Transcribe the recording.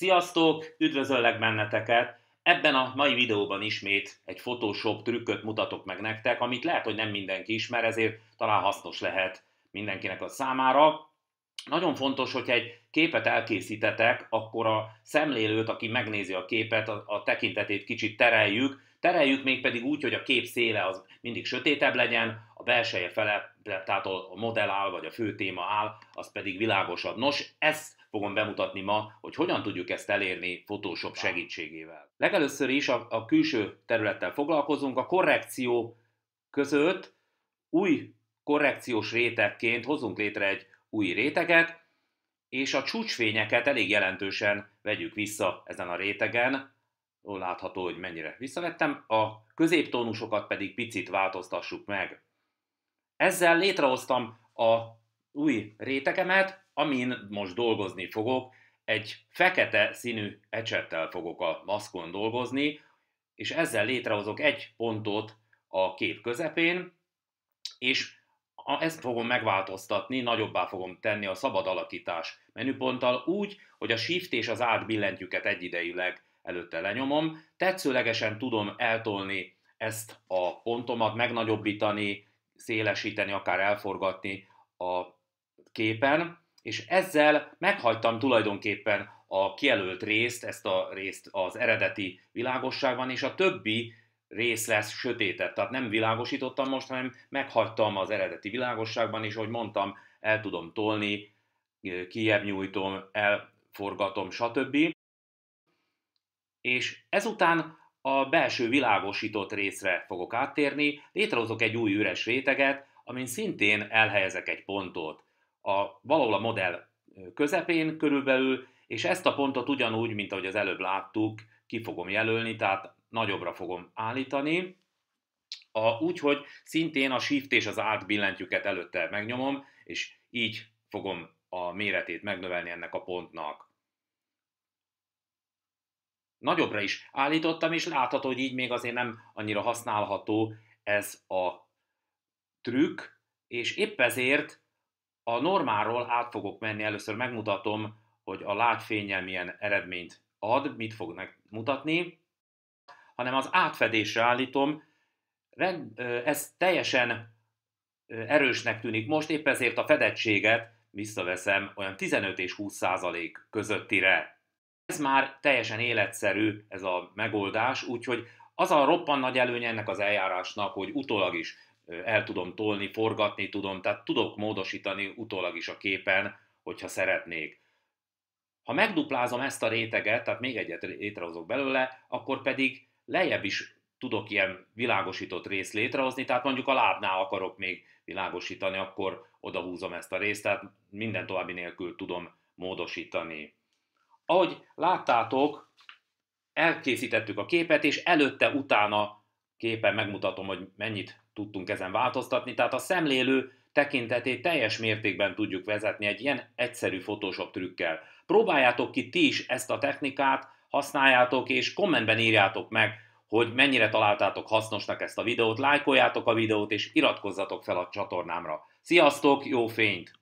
Sziasztok! Üdvözöllek benneteket! Ebben a mai videóban ismét egy Photoshop trükköt mutatok meg nektek, amit lehet, hogy nem mindenki ismer, ezért talán hasznos lehet mindenkinek a számára. Nagyon fontos, hogy egy képet elkészítetek, akkor a szemlélőt, aki megnézi a képet, a, tekintetét kicsit tereljük, tereljük még pedig úgy, hogy a kép széle az mindig sötétebb legyen, a belseje fele, tehát a modell áll, vagy a fő téma áll, az pedig világosabb. Nos, ezt fogom bemutatni ma, hogy hogyan tudjuk ezt elérni Photoshop segítségével. Legelőször is a, a külső területtel foglalkozunk, a korrekció között új korrekciós rétegként hozunk létre egy új réteget, és a csúcsfényeket elég jelentősen vegyük vissza ezen a rétegen, látható, hogy mennyire visszavettem, a középtónusokat pedig picit változtassuk meg. Ezzel létrehoztam a új rétegemet, amin most dolgozni fogok. Egy fekete színű ecsettel fogok a maszkon dolgozni, és ezzel létrehozok egy pontot a kép közepén, és ezt fogom megváltoztatni, nagyobbá fogom tenni a szabad alakítás menüponttal úgy, hogy a shift és az alt billentyűket egyidejűleg előtte lenyomom. Tetszőlegesen tudom eltolni ezt a pontomat, megnagyobbítani, szélesíteni, akár elforgatni a képen, és ezzel meghagytam tulajdonképpen a kijelölt részt, ezt a részt az eredeti világosságban, és a többi rész lesz sötétebb. Tehát nem világosítottam most, hanem meghagytam az eredeti világosságban, és ahogy mondtam, el tudom tolni, kiebb nyújtom, elforgatom, stb. És ezután a belső világosított részre fogok áttérni, létrehozok egy új üres réteget, amin szintén elhelyezek egy pontot. A, valahol a modell közepén körülbelül, és ezt a pontot ugyanúgy, mint ahogy az előbb láttuk, ki fogom jelölni, tehát nagyobbra fogom állítani. A, úgyhogy szintén a Shift és az Alt billentyűket előtte megnyomom, és így fogom a méretét megnövelni ennek a pontnak nagyobbra is állítottam, és látható, hogy így még azért nem annyira használható ez a trükk, és épp ezért a normáról át fogok menni, először megmutatom, hogy a látfényel milyen eredményt ad, mit fog mutatni, hanem az átfedésre állítom, ez teljesen erősnek tűnik most, épp ezért a fedettséget visszaveszem olyan 15 és 20 százalék közöttire. Ez már teljesen életszerű ez a megoldás, úgyhogy az a roppan nagy előnye ennek az eljárásnak, hogy utólag is el tudom tolni, forgatni tudom, tehát tudok módosítani utólag is a képen, hogyha szeretnék. Ha megduplázom ezt a réteget, tehát még egyet létrehozok belőle, akkor pedig lejjebb is tudok ilyen világosított részt létrehozni, tehát mondjuk a lábnál akarok még világosítani, akkor odahúzom ezt a részt, tehát minden további nélkül tudom módosítani ahogy láttátok, elkészítettük a képet, és előtte-utána képen megmutatom, hogy mennyit tudtunk ezen változtatni, tehát a szemlélő tekintetét teljes mértékben tudjuk vezetni egy ilyen egyszerű Photoshop trükkel. Próbáljátok ki ti is ezt a technikát, használjátok, és kommentben írjátok meg, hogy mennyire találtátok hasznosnak ezt a videót, lájkoljátok a videót, és iratkozzatok fel a csatornámra. Sziasztok, jó fényt!